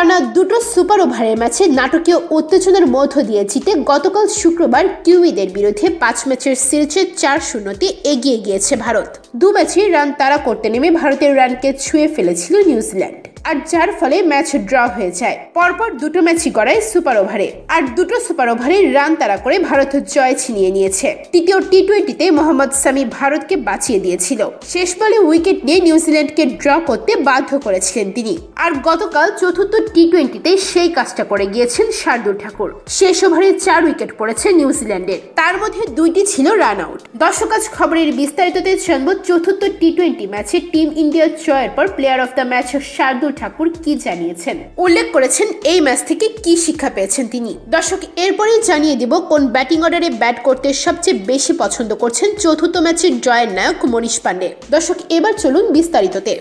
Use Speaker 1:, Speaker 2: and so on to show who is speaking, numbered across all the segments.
Speaker 1: টানা দুটো সুপার ওভারের ম্যাচে নাটকীয় উত্তেজনার মধ্য দিয়ে জিতে গতকাল শুক্রবার কিউইদের বিরুদ্ধে পাঁচ ম্যাচের সিরিজে চার শূন্যতে এগিয়ে গিয়েছে ভারত দু ম্যাচে রান তারা করতে নেমে ভারতের রানকে ছুঁয়ে ফেলেছিল নিউজিল্যান্ড আর যার ফলে ম্যাচ ড্র হয়ে যায় পরপর দুটো ম্যাচই গড়ায় সুপার ওভারে আর দুটো সুপার ওভারে রান তারা করে ভারত জয় ছিনিয়ে নিয়েছে তৃতীয় টি টোয়েন্টিতে মোহাম্মদ সামি ভারতকে বাঁচিয়ে দিয়েছিল শেষ বলে উইকেট নিয়ে নিউজিল্যান্ডকে ড্র করতে বাধ্য করেছিলেন তিনি আর গতকাল চতুর্থ টি টোয়েন্টিতে সেই কাজটা করে গিয়েছেন শার্দুল ঠাকুর শেষ ওভারে চার উইকেট পড়েছে নিউজিল্যান্ডের তার মধ্যে দুইটি ছিল রান আউট দর্শক আজ খবরের বিস্তারিততে জানব চতুর্থ টি টোয়েন্টি ম্যাচে টিম ইন্ডিয়ার জয়ের পর player of the match Shardul Anand Thakur কি জানিয়েছেন উল্লেখ করেছেন এই ম্যাচ থেকে কি শিক্ষা পেয়েছেন তিনি দর্শক এরপরেই জানিয়ে দিব কোন ব্যাটিং অর্ডারে ব্যাট করতে সবচেয়ে বেশি পছন্দ করছেন চতুর্থ ম্যাচের জয়ের নায়ক মনীষ পান্ডে দর্শক এবার চলুন বিস্তারিততে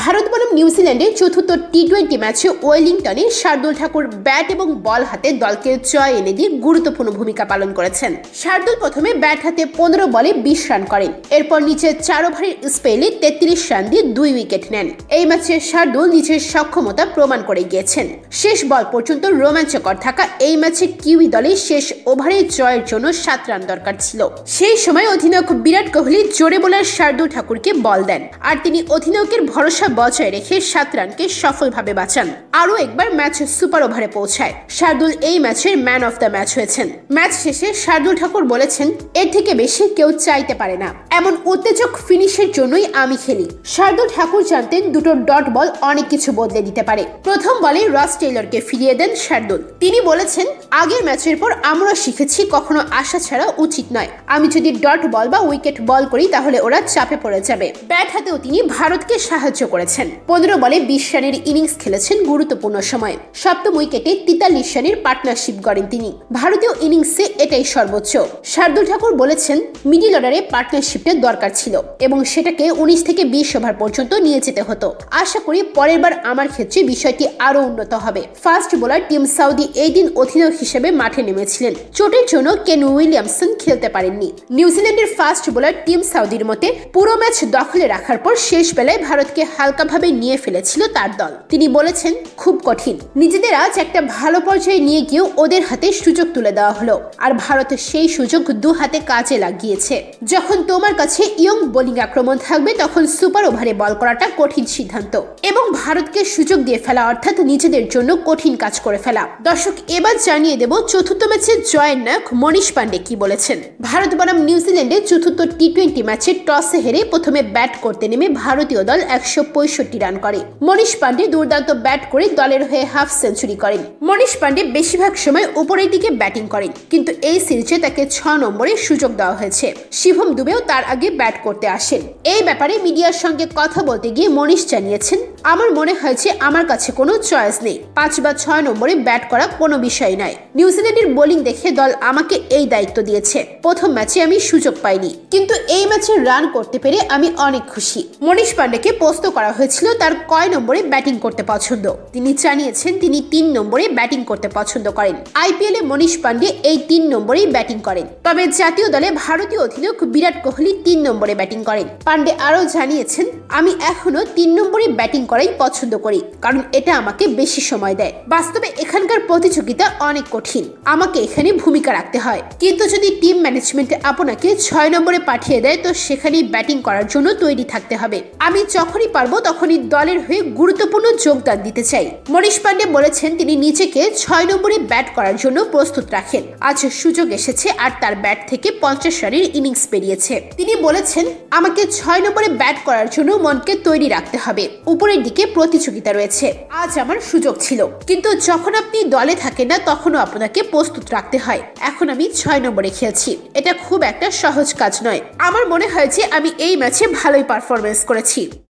Speaker 1: ভারত বনাম নিউজিল্যান্ডের চতুর্থ টি টোয়েন্টি ম্যাচে ওয়েলিংটনে শার্দুল ঠাকুর ব্যাট এবং বল হাতে দলকে জয় এনে দিয়ে গুরুত্বপূর্ণ ভূমিকা পালন করেছেন শার্দুল প্রথমে ব্যাট হাতে পনেরো বলে বিশ রান করেন এরপর নিচে চার ওভারের স্পেলে তেত্রিশ রান দিয়ে দুই উইকেট নেন এই ম্যাচে শার্দুল নিজের সক্ষমতা প্রমাণ করে গিয়েছেন শেষ বল পর্যন্ত রোমাঞ্চকর থাকা এই ম্যাচে কিউই দলে শেষ ওভারে জয়ের জন্য সাত রান দরকার ছিল সেই সময় অধিনায়ক বিরাট কোহলি জোরে বোলার শার্দুল ঠাকুরকে বল দেন আর তিনি অধিনায়কের ভরসা আশা বজায় রেখে সাত রানকে সফলভাবে বাঁচান আরও একবার ম্যাচ সুপার ওভারে পৌঁছায় শার্দুল এই ম্যাচের ম্যান অফ দ্য ম্যাচ হয়েছেন ম্যাচ শেষে শার্দুল ঠাকুর বলেছেন এর থেকে বেশি কেউ চাইতে পারে না এমন উত্তেজক ফিনিশের জন্যই আমি খেলি শার্দুল ঠাকুর জানতেন দুটো ডট বল অনেক কিছু বদলে দিতে পারে প্রথম বলে রস টেইলরকে ফিরিয়ে দেন শার্দুল তিনি বলেছেন আগের ম্যাচের পর আমরা শিখেছি কখনো আশা ছাড়া উচিত নয় আমি যদি ডট বল বা উইকেট বল করি তাহলে ওরা চাপে পড়ে যাবে ব্যাট হাতেও তিনি ভারতকে সাহায্য করেছেন পনেরো বলে বিশ রানের ইনিংস খেলেছেন গুরুত্বপূর্ণ সময় সপ্তম উইকেটে তিতাল্লিশ রানের পার্টনারশিপ গড়েন তিনি ভারতীয় ইনিংসে এটাই সর্বোচ্চ শার্দুল ঠাকুর বলেছেন মিডিল অর্ডারে পার্টনারশিপটা দরকার ছিল এবং সেটাকে উনিশ থেকে বিশ ওভার পর্যন্ত নিয়ে যেতে হতো আশা করি পরের বার আমার ক্ষেত্রে বিষয়টি আরও উন্নত হবে ফার্স্ট বোলার টিম সাউদি এই দিন অধিনায়ক হিসেবে মাঠে নেমেছিলেন চোটের জন্য কেন উইলিয়ামসন খেলতে পারেননি নিউজিল্যান্ডের ফার্স্ট বোলার টিম সাউদির মতে পুরো ম্যাচ দখলে রাখার পর শেষ বেলায় ভারতকে হালকাভাবে নিয়ে ফেলেছিল তার দল তিনি বলেছেন খুব কঠিন নিজেদের আজ একটা ভালো পর্যায়ে নিয়ে গিয়েও ওদের হাতে সুযোগ তুলে দেওয়া হলো আর ভারতের সেই সুযোগ দু হাতে কাজে লাগিয়েছে যখন তোমার কাছে ইয়ং বোলিং আক্রমণ থাকবে তখন সুপার ওভারে বল করাটা কঠিন সিদ্ধান্ত এবং ভারতকে সুযোগ দিয়ে ফেলা অর্থাৎ নিজেদের জন্য কঠিন কাজ করে ফেলা দর্শক এবার জানিয়ে দেব চতুর্থ ম্যাচে জয়ের নায়ক মনীষ পান্ডে কি বলেছেন ভারত বনাম নিউজিল্যান্ডে চতুর্থ টি টোয়েন্টি ম্যাচে টসে হেরে প্রথমে ব্যাট করতে নেমে ভারতীয় দল একশো একশো রান করে মনীষ পাণ্ডে দুর্দান্ত ব্যাট করে দলের হয়ে হাফ সেঞ্চুরি করেন মনীষ পাণ্ডে বেশিরভাগ সময় উপরের দিকে ব্যাটিং করেন কিন্তু এই সিরিজে তাকে ছ নম্বরে সুযোগ দেওয়া হয়েছে শিভম দুবেও তার আগে ব্যাট করতে আসেন এই ব্যাপারে মিডিয়ার সঙ্গে কথা বলতে গিয়ে মনীষ জানিয়েছেন আমার মনে হয়েছে আমার কাছে কোনো চয়েস নেই পাঁচ বা ছয় নম্বরে ব্যাট করা কোনো বিষয় নাই নিউজিল্যান্ডের বোলিং দেখে দল আমাকে এই দায়িত্ব দিয়েছে প্রথম ম্যাচে আমি সুযোগ পাইনি কিন্তু এই ম্যাচে রান করতে পেরে আমি অনেক খুশি মনীষ পান্ডেকে পোস্ত করা হয়েছিল তার কয় নম্বরে ব্যাটিং করতে পছন্দ তিনি জানিয়েছেন তিনি তিন নম্বরে ব্যাটিং করতে পছন্দ করেন আইপিএল এ মনীষ পান্ডে এই তিন নম্বরেই ব্যাটিং করেন তবে জাতীয় দলে ভারতীয় অধিনায়ক বিরাট কোহলি তিন নম্বরে ব্যাটিং করেন পান্ডে আরও জানিয়েছেন আমি এখনো তিন নম্বরে ব্যাটিং করাই পছন্দ করি কারণ এটা আমাকে বেশি সময় দেয় বাস্তবে এখানকার প্রতিযোগিতা অনেক কঠিন আমাকে এখানে ভূমিকা রাখতে হয় কিন্তু যদি টিম ম্যানেজমেন্ট আপনাকে ছয় নম্বরে পাঠিয়ে দেয় তো সেখানে ব্যাটিং করার জন্য তৈরি থাকতে হবে আমি যখনই পারবো তখনই দলের হয়ে গুরুত্বপূর্ণ যোগদান দিতে চাই মনীষ পান্ডে বলেছেন তিনি নিজেকে ছয় নম্বরে ব্যাট করার জন্য প্রস্তুত রাখেন আজ সুযোগ এসেছে আর তার ব্যাট থেকে পঞ্চাশ রানের ইনিংস পেরিয়েছে তিনি বলেছেন আমাকে ছয় নম্বরে ব্যাট করার জন্য মনকে তৈরি রাখতে হবে উপরে দিকে প্রতিযোগিতা রয়েছে আজ আমার সুযোগ ছিল কিন্তু যখন আপনি দলে থাকেন না তখনও আপনাকে প্রস্তুত রাখতে হয় এখন আমি ছয় নম্বরে খেলছি এটা খুব একটা সহজ কাজ নয় আমার মনে হয় যে আমি এই ম্যাচে ভালোই পারফরমেন্স করেছি